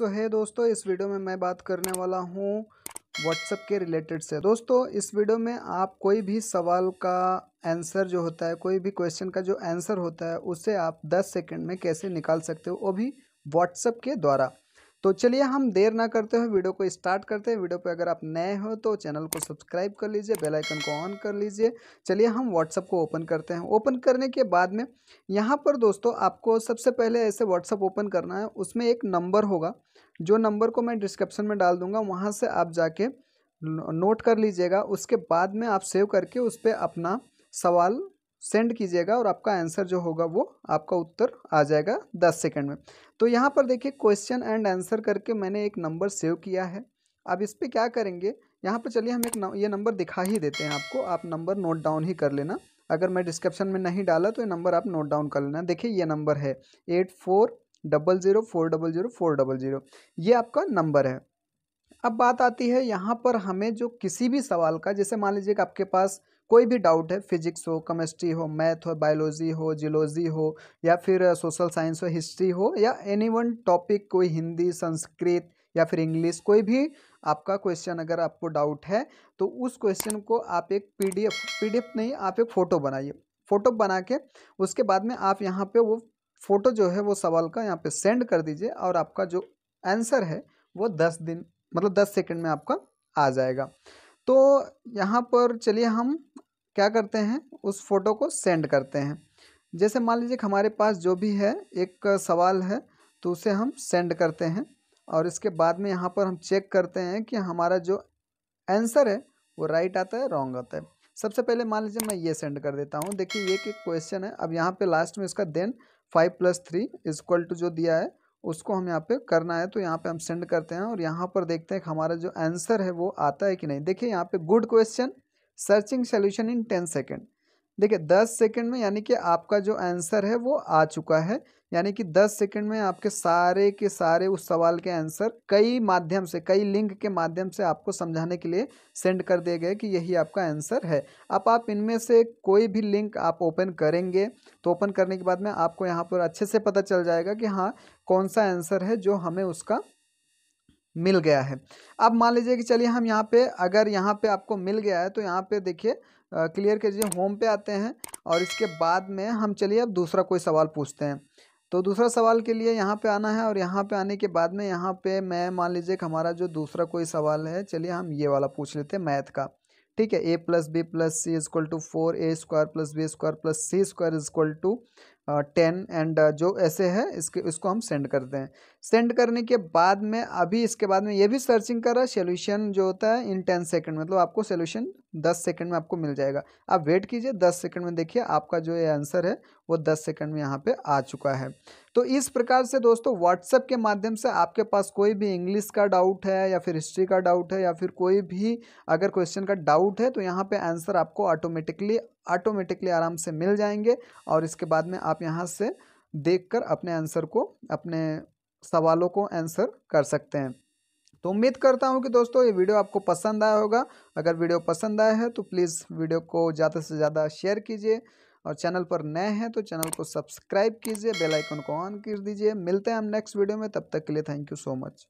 सो तो है दोस्तों इस वीडियो में मैं बात करने वाला हूँ व्हाट्सएप के रिलेटेड से दोस्तों इस वीडियो में आप कोई भी सवाल का आंसर जो होता है कोई भी क्वेश्चन का जो आंसर होता है उसे आप 10 सेकंड में कैसे निकाल सकते हो वो भी व्हाट्सएप के द्वारा तो चलिए हम देर ना करते हुए वीडियो को स्टार्ट करते हैं वीडियो पर अगर आप नए हो तो चैनल को सब्सक्राइब कर लीजिए बेल आइकन को ऑन कर लीजिए चलिए हम व्हाट्सअप को ओपन करते हैं ओपन करने के बाद में यहाँ पर दोस्तों आपको सबसे पहले ऐसे व्हाट्सअप ओपन करना है उसमें एक नंबर होगा जो नंबर को मैं डिस्क्रिप्शन में डाल दूँगा वहाँ से आप जाके नोट कर लीजिएगा उसके बाद में आप सेव करके उस पर अपना सवाल सेंड कीजिएगा और आपका आंसर जो होगा वो आपका उत्तर आ जाएगा दस सेकेंड में तो यहाँ पर देखिए क्वेश्चन एंड आंसर करके मैंने एक नंबर सेव किया है अब इस पर क्या करेंगे यहाँ पर चलिए हम एक ये नंबर दिखा ही देते हैं आपको आप नंबर नोट डाउन ही कर लेना अगर मैं डिस्क्रिप्शन में नहीं डाला तो ये नंबर आप नोट डाउन कर लेना देखिए ये नंबर है eight four double zero four double zero four double zero ये आपका नंबर है अब बात आती है यहाँ पर हमें जो किसी भी सवाल का जैसे मान लीजिए कि आपके पास कोई भी डाउट है फिजिक्स हो केमिस्ट्री हो मैथ हो बायोलॉजी हो जियोलॉजी हो या फिर सोशल uh, साइंस हो हिस्ट्री हो या एनी वन टॉपिक कोई हिंदी संस्कृत या फिर इंग्लिश कोई भी आपका क्वेश्चन अगर आपको डाउट है तो उस क्वेश्चन को आप एक पीडीएफ पीडीएफ नहीं आप एक फ़ोटो बनाइए फ़ोटो बना के उसके बाद में आप यहाँ पे वो फ़ोटो जो है वो सवाल का यहाँ पे सेंड कर दीजिए और आपका जो आंसर है वो दस दिन मतलब दस सेकंड में आपका आ जाएगा तो यहाँ पर चलिए हम क्या करते हैं उस फ़ोटो को सेंड करते हैं जैसे मान लीजिए कि हमारे पास जो भी है एक सवाल है तो उसे हम सेंड करते हैं और इसके बाद में यहाँ पर हम चेक करते हैं कि हमारा जो आंसर है वो राइट आता है रॉन्ग आता है सबसे पहले मान लीजिए मैं ये सेंड कर देता हूँ देखिए ये कि क्वेश्चन है अब यहाँ पे लास्ट में इसका then five plus three is equal to जो दिया है उसको हम यहाँ पे करना है तो यहाँ पे हम सेंड करते हैं और यहाँ पर देखते हैं हमारा जो आंसर है वो आता है कि नहीं देखिए यहाँ पे good question searching solution in ten second देखिए दस सेकेंड में यानी कि आपका जो आंसर है वो आ चुका है यानी कि दस सेकेंड में आपके सारे के सारे उस सवाल के आंसर कई माध्यम से कई लिंक के माध्यम से आपको समझाने के लिए सेंड कर दिए गए कि यही आपका आंसर है अब आप इनमें से कोई भी लिंक आप ओपन करेंगे तो ओपन करने के बाद में आपको यहाँ पर अच्छे से पता चल जाएगा कि हाँ कौन सा आंसर है जो हमें उसका मिल गया है अब मान लीजिए कि चलिए हम यहाँ पे अगर यहाँ पे आपको मिल गया है तो यहाँ पे देखिए क्लियर कीजिए होम पे आते हैं और इसके बाद में हम चलिए अब दूसरा कोई सवाल पूछते हैं तो दूसरा सवाल के लिए यहाँ पे आना है और यहाँ पे आने के बाद में यहाँ पे मैं मान लीजिए कि हमारा जो दूसरा कोई सवाल है चलिए हम ये वाला पूछ लेते हैं मैथ का ठीक है A plus B plus C is equal to four A square plus B square plus C square is equal to ten and जो ऐसे है इसके इसको हम सेंड करते हैं सेंड करने के बाद में अभी इसके बाद में ये भी सर्चिंग कर रहा है सोल्यूशन जो होता है इन टेन सेकेंड मतलब आपको सोल्यूशन दस सेकेंड में आपको मिल जाएगा आप वेट कीजिए दस सेकेंड में देखिए आपका जो ये आंसर है वो दस सेकेंड में यहाँ पे आ चुका है तो इस प्रकार से दोस्तों व्हाट्सएप के माध्यम से आपके पास कोई भी इंग्लिश का डाउट है या फिर हिस्ट्री का डाउट है या फिर कोई भी अगर क्वेश्चन का डाउट है तो यहाँ पर आंसर आपको ऑटोमेटिकली ऑटोमेटिकली आराम से मिल जाएंगे और इसके बाद में आप यहाँ से देखकर अपने आंसर को अपने सवालों को आंसर कर सकते हैं तो उम्मीद करता हूँ कि दोस्तों ये वीडियो आपको पसंद आया होगा अगर वीडियो पसंद आया है तो प्लीज़ वीडियो को ज़्यादा से ज़्यादा शेयर कीजिए और चैनल पर नए हैं तो चैनल को सब्सक्राइब कीजिए बेल आइकन को ऑन कर दीजिए मिलते हैं हम नेक्स्ट वीडियो में तब तक के लिए थैंक यू सो मच